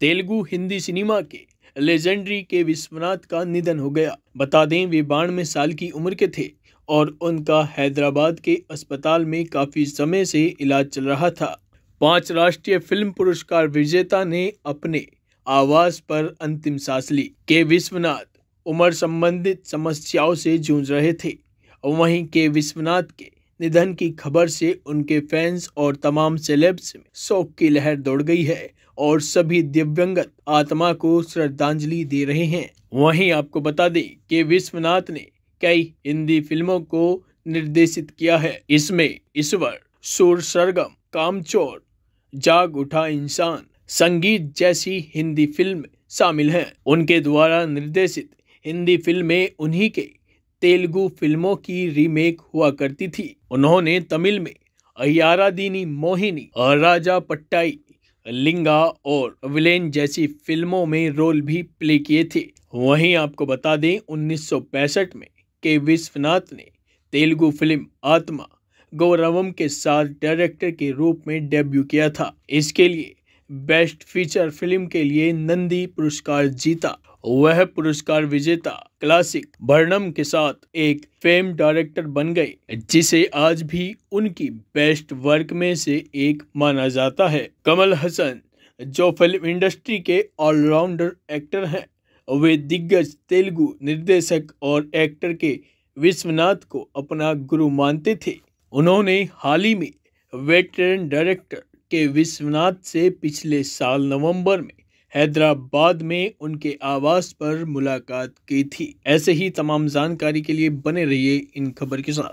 Telugu Hindi cinema के legendary K Viswanath का निधन हो गया बता दें वे बानवे साल की उम्र के थे और उनका हैदराबाद के अस्पताल में काफ़ी समय से इलाज चल रहा था पांच राष्ट्रीय फिल्म पुरस्कार विजेता ने अपने आवास पर अंतिम सांस ली के विश्वनाथ उम्र संबंधित समस्याओं से जूझ रहे थे वहीं के विश्वनाथ के निधन की खबर से उनके फैंस और तमाम सेलेब्स में शोक की लहर दौड़ गई है और सभी दिव्यंगत आत्मा को श्रद्धांजलि दे रहे हैं वहीं आपको बता दें कि विश्वनाथ ने कई हिंदी फिल्मों को निर्देशित किया है इसमें ईश्वर सुर सरगम कामचोर जाग उठा इंसान संगीत जैसी हिंदी फिल्म शामिल है उनके द्वारा निर्देशित हिंदी फिल्में उन्हीं के तेलुगु फिल्मों की रीमेक हुआ करती थी उन्होंने तमिल में अयारादीनी मोहिनी और राजा पट्टाई लिंगा और विलेन जैसी फिल्मों में रोल भी प्ले किए थे वहीं आपको बता दें 1965 में के विश्वनाथ ने तेलुगु फिल्म आत्मा गौरवम के साथ डायरेक्टर के रूप में डेब्यू किया था इसके लिए बेस्ट फीचर फिल्म के लिए नंदी पुरस्कार जीता वह पुरस्कार विजेता क्लासिक बर्नम के साथ एक फेम डायरेक्टर बन गए जिसे आज भी उनकी बेस्ट वर्क में से एक माना जाता है कमल हसन जो फिल्म इंडस्ट्री के ऑलराउंडर एक्टर हैं वे दिग्गज तेलुगु निर्देशक और एक्टर के विश्वनाथ को अपना गुरु मानते थे उन्होंने हाल ही में वेटरन डायरेक्टर के विश्वनाथ से पिछले साल नवंबर में हैदराबाद में उनके आवास पर मुलाकात की थी ऐसे ही तमाम जानकारी के लिए बने रहिए इन खबर के साथ